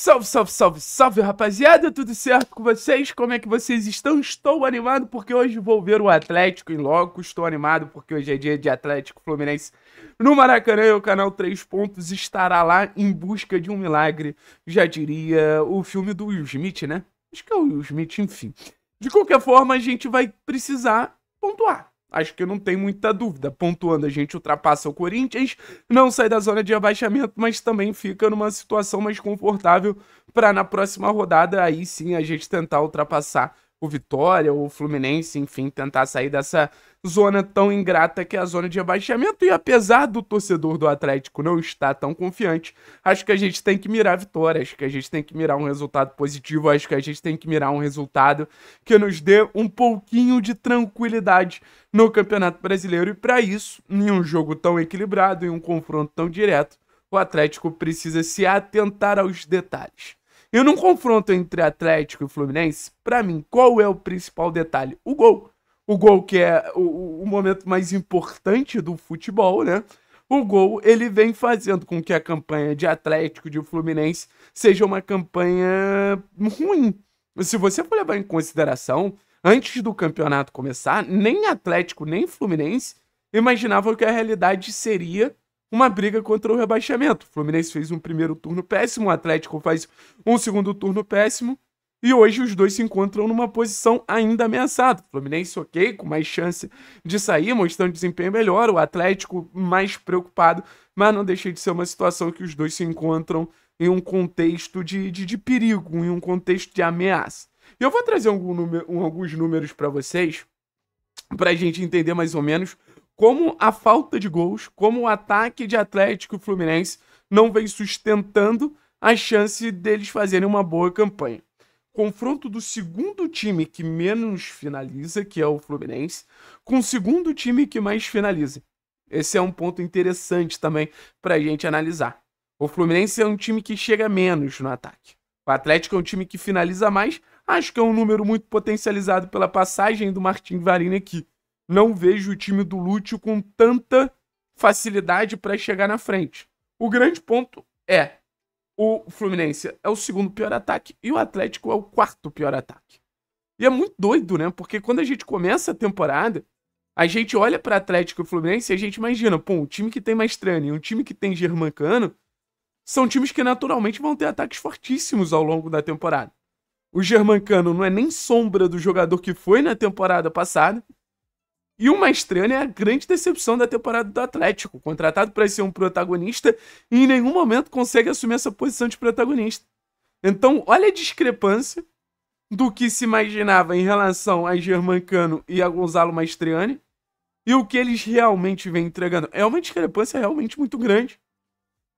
Salve, salve, salve, salve, rapaziada, tudo certo com vocês? Como é que vocês estão? Estou animado porque hoje vou ver o Atlético em logo, estou animado porque hoje é dia de Atlético Fluminense no Maracanã e o canal 3 Pontos estará lá em busca de um milagre, já diria o filme do Will Smith, né? Acho que é o Will Smith, enfim. De qualquer forma, a gente vai precisar pontuar, Acho que não tem muita dúvida. Pontuando, a gente ultrapassa o Corinthians, não sai da zona de abaixamento, mas também fica numa situação mais confortável para na próxima rodada aí sim a gente tentar ultrapassar o Vitória ou o Fluminense, enfim, tentar sair dessa zona tão ingrata que é a zona de rebaixamento. E apesar do torcedor do Atlético não estar tão confiante, acho que a gente tem que mirar a vitória, acho que a gente tem que mirar um resultado positivo, acho que a gente tem que mirar um resultado que nos dê um pouquinho de tranquilidade no Campeonato Brasileiro. E para isso, em um jogo tão equilibrado, em um confronto tão direto, o Atlético precisa se atentar aos detalhes. E num confronto entre Atlético e Fluminense, para mim, qual é o principal detalhe? O gol. O gol que é o, o momento mais importante do futebol, né? o gol ele vem fazendo com que a campanha de Atlético de Fluminense seja uma campanha ruim. Se você for levar em consideração, antes do campeonato começar, nem Atlético nem Fluminense imaginavam que a realidade seria uma briga contra o rebaixamento. O Fluminense fez um primeiro turno péssimo, o Atlético faz um segundo turno péssimo. E hoje os dois se encontram numa posição ainda ameaçada. O Fluminense, ok, com mais chance de sair, mostrando desempenho melhor. O Atlético, mais preocupado, mas não deixa de ser uma situação que os dois se encontram em um contexto de, de, de perigo, em um contexto de ameaça. E eu vou trazer algum alguns números para vocês, para a gente entender mais ou menos como a falta de gols, como o ataque de Atlético e Fluminense não vem sustentando a chance deles fazerem uma boa campanha. Confronto do segundo time que menos finaliza, que é o Fluminense, com o segundo time que mais finaliza. Esse é um ponto interessante também para a gente analisar. O Fluminense é um time que chega menos no ataque. O Atlético é um time que finaliza mais. Acho que é um número muito potencializado pela passagem do Martin Varini aqui não vejo o time do Lúcio com tanta facilidade para chegar na frente. O grande ponto é o Fluminense é o segundo pior ataque e o Atlético é o quarto pior ataque. E é muito doido, né? Porque quando a gente começa a temporada, a gente olha para Atlético e Fluminense e a gente imagina, pô, um time que tem mais e um time que tem Germancano são times que naturalmente vão ter ataques fortíssimos ao longo da temporada. O Germancano não é nem sombra do jogador que foi na temporada passada, e o Maestrano é a grande decepção da temporada do Atlético, contratado para ser um protagonista e em nenhum momento consegue assumir essa posição de protagonista. Então, olha a discrepância do que se imaginava em relação a Germancano e a Gonzalo Maestriani e o que eles realmente vêm entregando. É uma discrepância realmente muito grande,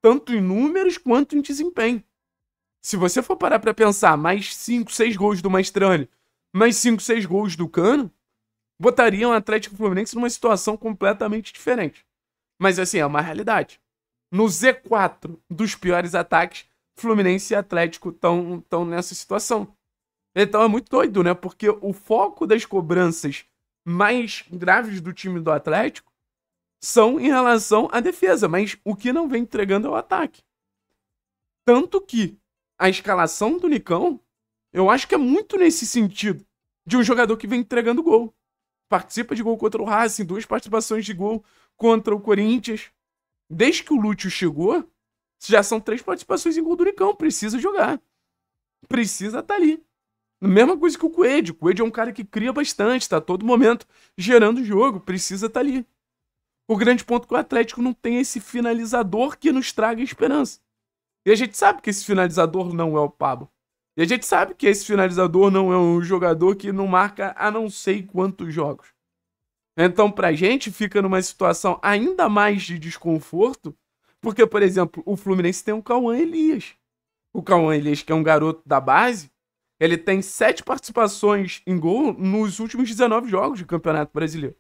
tanto em números quanto em desempenho. Se você for parar para pensar, mais 5, 6 gols do Maestrani, mais 5, 6 gols do Cano, botariam o Atlético Fluminense numa situação completamente diferente. Mas assim, é uma realidade. No Z4 dos piores ataques, Fluminense e Atlético estão tão nessa situação. Então é muito doido, né? Porque o foco das cobranças mais graves do time do Atlético são em relação à defesa, mas o que não vem entregando é o ataque. Tanto que a escalação do Nicão, eu acho que é muito nesse sentido de um jogador que vem entregando gol participa de gol contra o Racing, duas participações de gol contra o Corinthians. Desde que o Lúcio chegou, já são três participações em gol do Ricão. Precisa jogar. Precisa estar tá ali. Mesma coisa que o Coelho. O Coelho é um cara que cria bastante, está todo momento gerando jogo. Precisa estar tá ali. O grande ponto é que o Atlético não tem esse finalizador que nos traga esperança. E a gente sabe que esse finalizador não é o Pablo. E a gente sabe que esse finalizador não é um jogador que não marca a não sei quantos jogos. Então, pra gente, fica numa situação ainda mais de desconforto, porque, por exemplo, o Fluminense tem o um Cauã Elias. O Cauã Elias, que é um garoto da base, ele tem sete participações em gol nos últimos 19 jogos do Campeonato Brasileiro.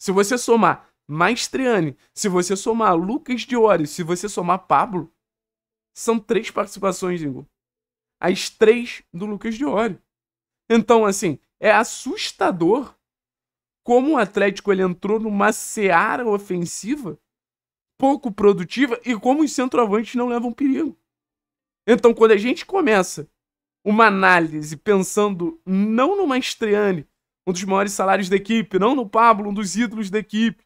Se você somar Maestriani, se você somar Lucas Diori, se você somar Pablo, são três participações em gol as três do Lucas Diori. Então, assim, é assustador como o Atlético ele entrou numa seara ofensiva pouco produtiva e como os centroavantes não levam perigo. Então, quando a gente começa uma análise pensando não no Mastriani, um dos maiores salários da equipe, não no Pablo, um dos ídolos da equipe,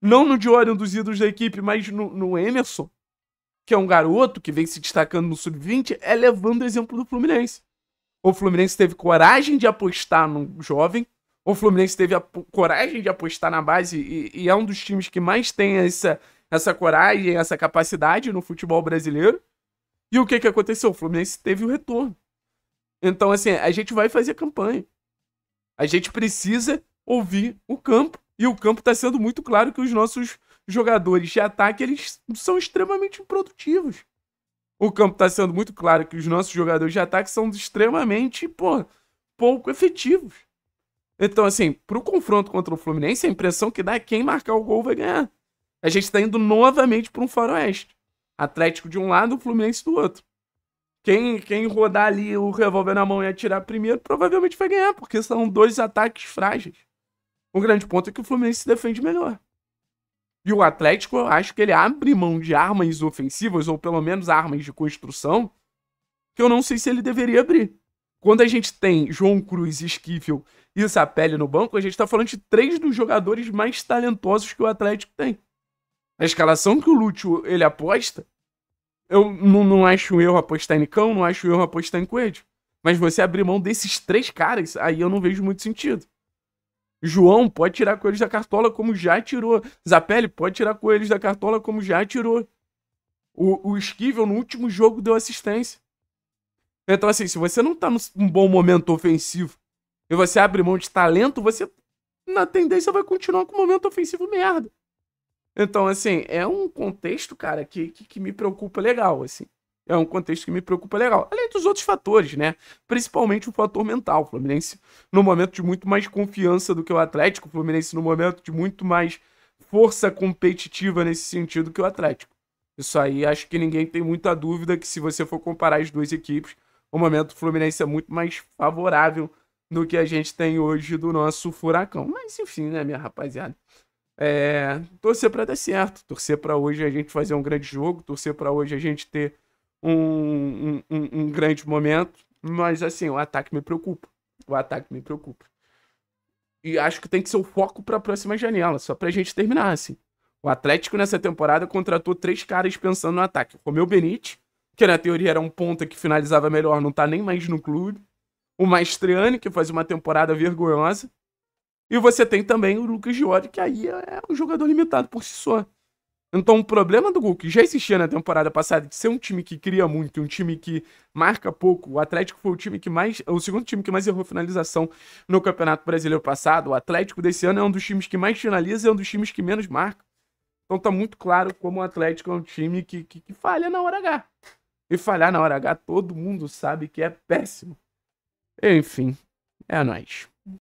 não no Diori, um dos ídolos da equipe, mas no, no Emerson, que é um garoto que vem se destacando no sub-20, é levando o exemplo do Fluminense. O Fluminense teve coragem de apostar no jovem, o Fluminense teve a coragem de apostar na base e, e é um dos times que mais tem essa, essa coragem, essa capacidade no futebol brasileiro. E o que, que aconteceu? O Fluminense teve o retorno. Então, assim, a gente vai fazer campanha. A gente precisa ouvir o campo. E o campo está sendo muito claro que os nossos jogadores de ataque, eles são extremamente improdutivos. O campo está sendo muito claro que os nossos jogadores de ataque são extremamente, pô, pouco efetivos. Então, assim, pro confronto contra o Fluminense, a impressão que dá é quem marcar o gol vai ganhar. A gente está indo novamente para um faroeste. Atlético de um lado, Fluminense do outro. Quem, quem rodar ali o revólver na mão e atirar primeiro, provavelmente vai ganhar, porque são dois ataques frágeis. O grande ponto é que o Fluminense se defende melhor. E o Atlético, eu acho que ele abre mão de armas ofensivas, ou pelo menos armas de construção, que eu não sei se ele deveria abrir. Quando a gente tem João Cruz, Esquifel e Sapelli no banco, a gente está falando de três dos jogadores mais talentosos que o Atlético tem. A escalação que o Lúcio ele aposta, eu não, não acho um erro apostar em Nicão, não acho um erro apostar em Coelho. Mas você abrir mão desses três caras, aí eu não vejo muito sentido. João pode tirar coelhos da cartola como já tirou. Zapelli pode tirar coelhos da cartola como já tirou. O, o Esquivel no último jogo deu assistência. Então, assim, se você não tá num bom momento ofensivo e você abre mão de talento, você, na tendência, vai continuar com um momento ofensivo merda. Então, assim, é um contexto, cara, que, que, que me preocupa legal, assim é um contexto que me preocupa legal. Além dos outros fatores, né? Principalmente o fator mental. O Fluminense no momento de muito mais confiança do que o Atlético, o Fluminense no momento de muito mais força competitiva nesse sentido que o Atlético. Isso aí acho que ninguém tem muita dúvida que se você for comparar as duas equipes, o momento do Fluminense é muito mais favorável do que a gente tem hoje do nosso furacão. Mas enfim, né, minha rapaziada? É, torcer para dar certo, torcer para hoje a gente fazer um grande jogo, torcer para hoje a gente ter um, um, um grande momento, mas assim, o ataque me preocupa. O ataque me preocupa. E acho que tem que ser o foco para a próxima janela, só para a gente terminar, assim. O Atlético nessa temporada contratou três caras pensando no ataque. O Romeu Benite, que na teoria era um ponta que finalizava melhor, não tá nem mais no clube. O Maestriani, que faz uma temporada vergonhosa. E você tem também o Lucas Giori, que aí é um jogador limitado por si só. Então, o problema do gol que já existia na temporada passada de ser um time que cria muito, um time que marca pouco, o Atlético foi o time que mais, o segundo time que mais errou finalização no Campeonato Brasileiro passado. O Atlético desse ano é um dos times que mais finaliza e é um dos times que menos marca. Então tá muito claro como o Atlético é um time que, que, que falha na hora H. E falhar na hora H todo mundo sabe que é péssimo. Enfim, é nóis.